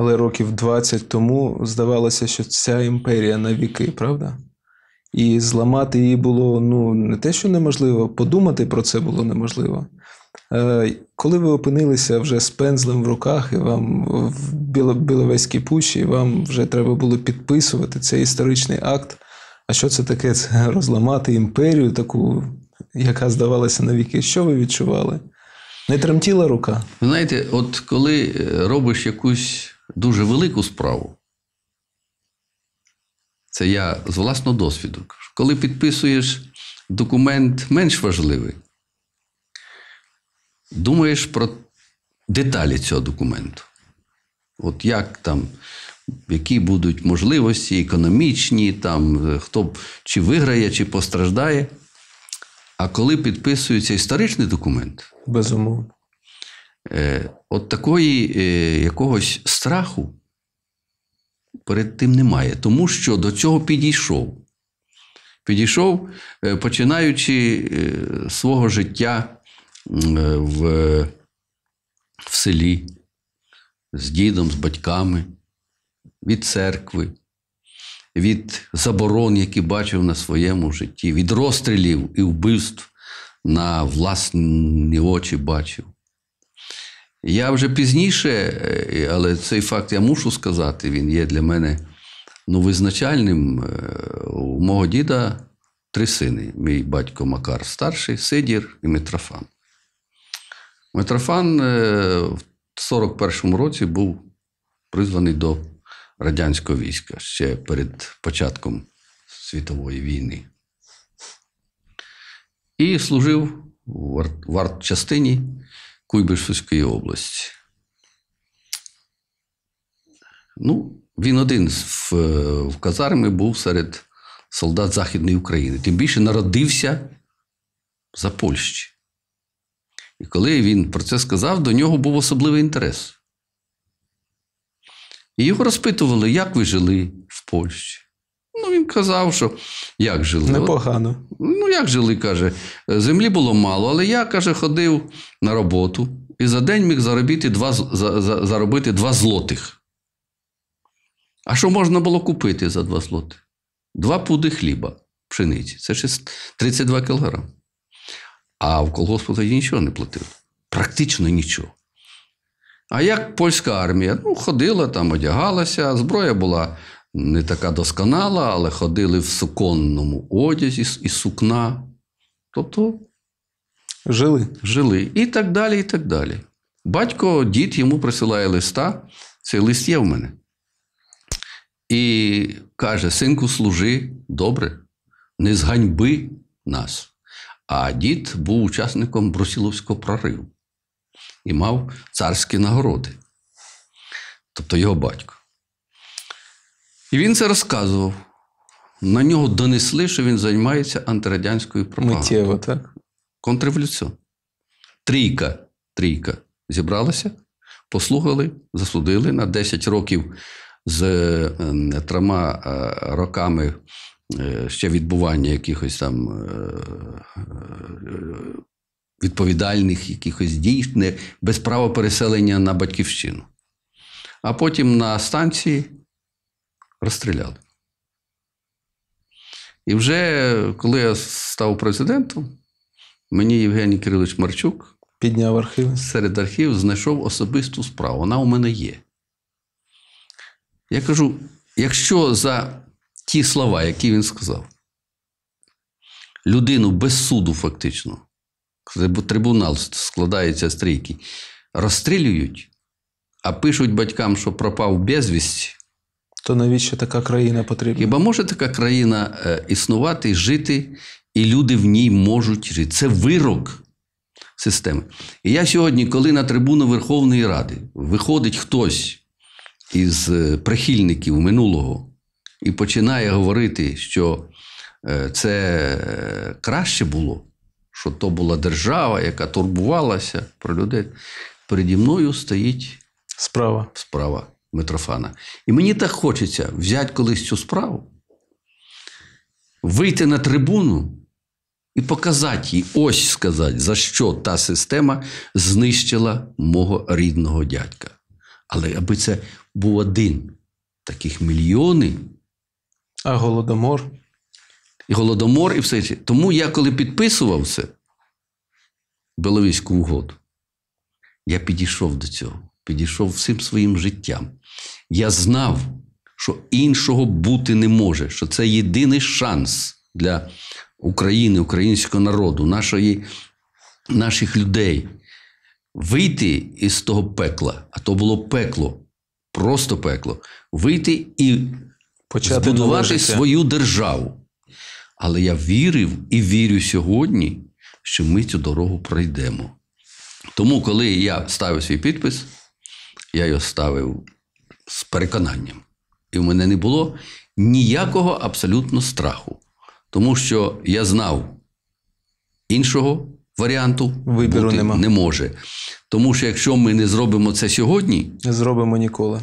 Але років 20 тому здавалося, що ця імперія на віки, правда? І зламати її було ну, не те, що неможливо, подумати про це було неможливо. Е, коли ви опинилися вже з пензлем в руках, і вам в Біловезькій пущі, вам вже треба було підписувати цей історичний акт. А що це таке? Це розламати імперію, таку, яка здавалася на віки? Що ви відчували? Не тремтіла рука? Знаєте, от коли е, робиш якусь дуже велику справу. Це я з власного досвіду. Коли підписуєш документ менш важливий, думаєш про деталі цього документу. От як там, які будуть можливості економічні, там, е, хто чи виграє, чи постраждає. А коли підписується історичний документ, безумовно. Е, от такої е, якогось страху перед тим немає, тому що до цього підійшов. Підійшов, е, починаючи свого життя в, в селі, з дідом, з батьками, від церкви, від заборон, які бачив на своєму житті, від розстрілів і вбивств на власні очі бачив. Я вже пізніше, е, але цей факт я мушу сказати, він є для мене ну, визначальним. Е, у мого діда три сини: мій батько Макар старший, Сидір і Митрофан. Митрофан е, в 41-му році був призваний до радянського війська ще перед початком світової війни. І служив в частині Куйбишевської області. Ну, Він один в, в казармі був серед солдат Західної України. Тим більше народився за Польщі. І коли він про це сказав, до нього був особливий інтерес. І його розпитували, як ви жили в Польщі він казав, що як жили. Непогано. ну, як жили, каже. Землі було мало, але я, каже, ходив на роботу і за день міг заробити два, за, за, заробити два злотих. А що можна було купити за два злоти? Два пуди хліба пшениці. Це ще 32 кілограм. А в колгоспу тоді нічого не платили. Практично нічого. А як польська армія? Ну, ходила там, одягалася, зброя була не така досконала, але ходили в суконному одязі і сукна. Тобто жили. жили. І так далі, і так далі. Батько, дід йому присилає листа, цей лист є в мене. І каже: синку, служи добре, не зганьби нас. А дід був учасником Брусіловського прориву і мав царські нагороди, тобто його батько. І він це розказував. На нього донесли, що він займається антирадянською пропагандою. Миттєво, так? Контрреволюціон. Трійка. Трійка зібралася, послухали, засудили на 10 років з е, трьома е, роками е, ще відбування якихось там відповідальних якихось дій, без права переселення на батьківщину. А потім на станції розстріляли. І вже коли я став президентом, мені Євгеній Кирилович Марчук підняв архів. серед архів знайшов особисту справу. Вона у мене є. Я кажу: якщо за ті слова, які він сказав, людину без суду фактично, трибунал складається з трійки, розстрілюють, а пишуть батькам, що пропав безвість. То навіщо така країна потрібна? Хіба може така країна е, існувати, жити, і люди в ній можуть жити? Це вирок системи. І я сьогодні, коли на трибуну Верховної Ради виходить хтось із е, прихильників минулого і починає говорити, що е, це краще було, що то була держава, яка турбувалася про людей, переді мною стоїть справа. справа. Митрофана. І мені так хочеться взяти колись цю справу, вийти на трибуну і показати їй, ось сказати, за що та система знищила мого рідного дядька. Але аби це був один таких мільйони. А Голодомор. І Голодомор, і все. це. Тому я, коли підписував це, Беловійську угоду, я підійшов до цього підійшов всім своїм життям. Я знав, що іншого бути не може, що це єдиний шанс для України, українського народу, нашої, наших людей вийти із того пекла, а то було пекло, просто пекло, вийти і Почати збудувати свою державу. Але я вірив і вірю сьогодні, що ми цю дорогу пройдемо. Тому, коли я ставив свій підпис, я його ставив з переконанням. І в мене не було ніякого абсолютно страху, тому що я знав іншого варіанту Вибіру бути нема. не може. Тому що якщо ми не зробимо це сьогодні, не зробимо ніколи.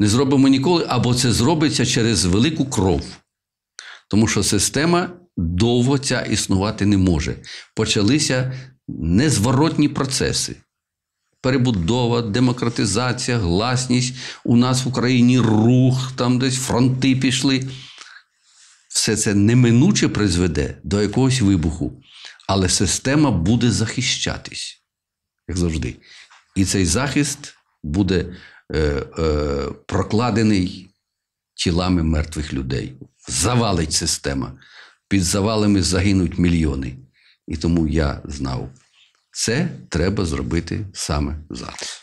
Не зробимо ніколи, або це зробиться через велику кров. Тому що система довго ця існувати не може. Почалися незворотні процеси. Перебудова, демократизація, гласність, у нас в Україні рух, там десь фронти пішли. Все це неминуче призведе до якогось вибуху, але система буде захищатись, як завжди. І цей захист буде е, е, прокладений тілами мертвих людей. Завалить система. Під завалами загинуть мільйони. І тому я знав. Це треба зробити саме зараз.